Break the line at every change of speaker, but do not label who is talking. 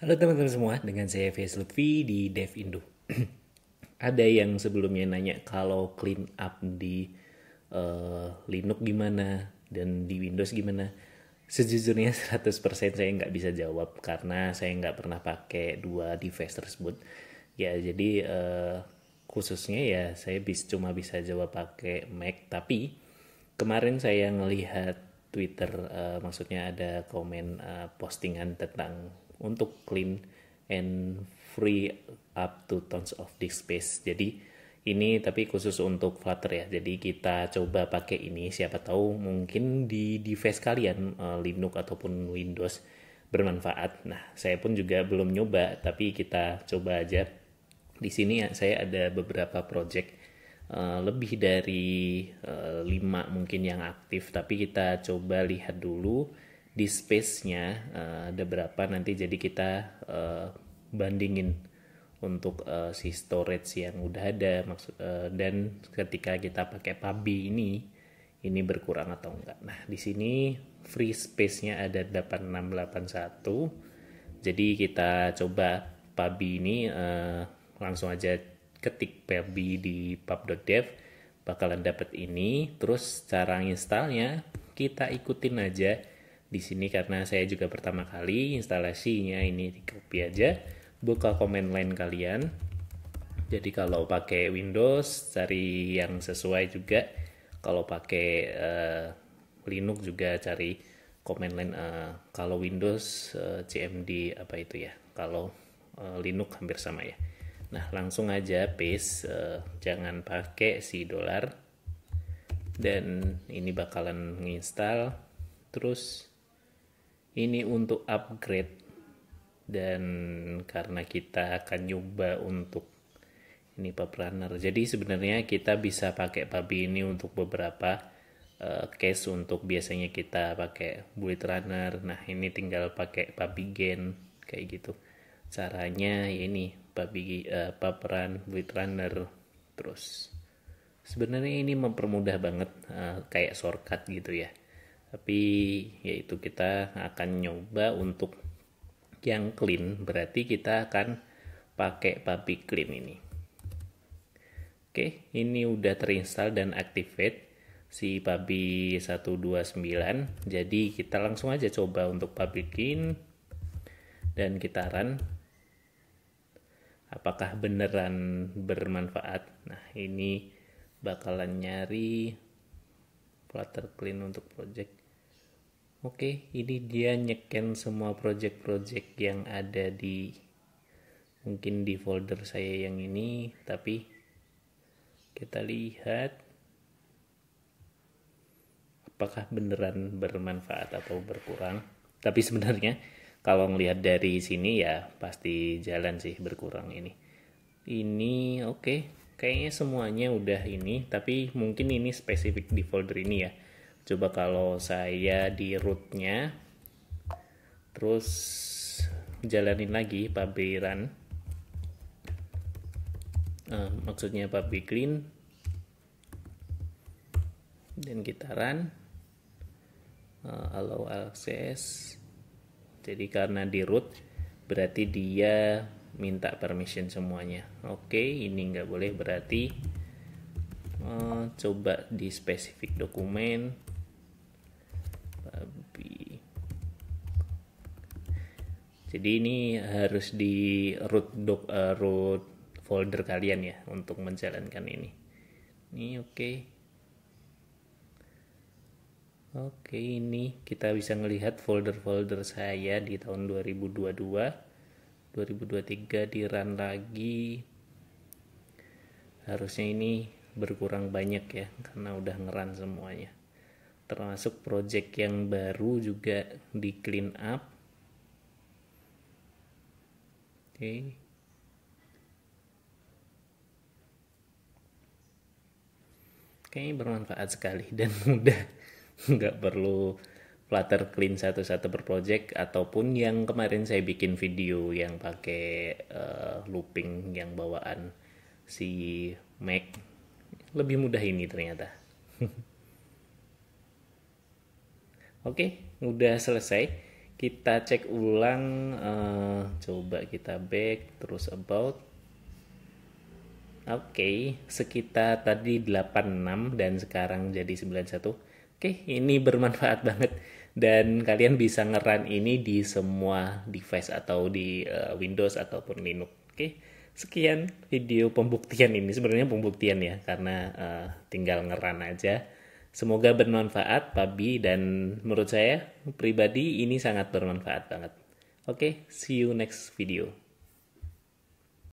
Halo teman-teman semua, dengan saya Fies Lutfi di Dev Indo. Ada yang sebelumnya nanya kalau clean up di uh, Linux gimana dan di Windows gimana. Sejujurnya 100% saya nggak bisa jawab karena saya nggak pernah pakai dua device tersebut. Ya jadi uh, khususnya ya saya bis, cuma bisa jawab pakai Mac tapi kemarin saya ngelihat Twitter uh, maksudnya ada komen uh, postingan tentang untuk clean and free up to tons of disk space. Jadi ini tapi khusus untuk Flutter ya. Jadi kita coba pakai ini siapa tahu mungkin di device kalian eh, Linux ataupun Windows bermanfaat. Nah, saya pun juga belum nyoba tapi kita coba aja. Di sini ya, saya ada beberapa project eh, lebih dari 5 eh, mungkin yang aktif tapi kita coba lihat dulu di space-nya uh, ada berapa nanti jadi kita uh, bandingin untuk uh, si storage yang udah ada maksud uh, dan ketika kita pakai PUBG ini ini berkurang atau enggak. Nah, di sini free space-nya ada 8681. Jadi kita coba PUBG ini uh, langsung aja ketik PUBG di pub.dev bakalan dapat ini. Terus cara installnya kita ikutin aja di sini karena saya juga pertama kali instalasinya ini di copy aja buka command line kalian jadi kalau pakai Windows cari yang sesuai juga kalau pakai uh, Linux juga cari command line uh, kalau Windows uh, eh, CMD apa itu ya kalau uh, Linux hampir sama ya nah langsung aja paste uh, jangan pakai si dolar dan ini bakalan menginstal terus ini untuk upgrade dan karena kita akan nyoba untuk ini pub runner jadi sebenarnya kita bisa pakai pabi ini untuk beberapa uh, case untuk biasanya kita pakai bullet runner nah ini tinggal pakai pabi gen kayak gitu caranya ini pub, uh, eh, pub run bullet runner terus sebenarnya ini mempermudah banget uh, kayak shortcut gitu ya tapi yaitu kita akan nyoba untuk yang clean berarti kita akan pakai papi clean ini oke ini udah terinstall dan activate si papi 129 jadi kita langsung aja coba untuk papi clean dan kita run apakah beneran bermanfaat nah ini bakalan nyari Flutter Clean untuk project Oke, ini dia nyeken semua project-project yang ada di mungkin di folder saya yang ini, tapi kita lihat apakah beneran bermanfaat atau berkurang. Tapi sebenarnya kalau ngelihat dari sini ya pasti jalan sih berkurang ini. Ini oke, okay. kayaknya semuanya udah ini, tapi mungkin ini spesifik di folder ini ya coba kalau saya di rootnya terus jalanin lagi public run uh, eh, maksudnya public clean dan kita run uh, eh, allow access jadi karena di root berarti dia minta permission semuanya oke okay, ini nggak boleh berarti uh, coba di spesifik dokumen Jadi ini harus di root doc, uh, root folder kalian ya untuk menjalankan ini. Ini oke. Okay. Oke, okay, ini kita bisa melihat folder-folder saya di tahun 2022. 2023 di run lagi. Harusnya ini berkurang banyak ya karena udah ngeran semuanya termasuk project yang baru juga di clean up okay. kayaknya bermanfaat sekali dan mudah nggak perlu Flutter Clean satu-satu per project ataupun yang kemarin saya bikin video yang pakai uh, looping yang bawaan si Mac lebih mudah ini ternyata oke okay, udah selesai kita cek ulang uh, coba kita back terus about oke okay, sekitar tadi 86 dan sekarang jadi 91 oke okay, ini bermanfaat banget dan kalian bisa ngeran ini di semua device atau di uh, Windows ataupun Linux oke okay? sekian video pembuktian ini sebenarnya pembuktian ya karena uh, tinggal ngeran aja Semoga bermanfaat, Pabi, dan menurut saya pribadi ini sangat bermanfaat banget. Oke, okay, see you next video.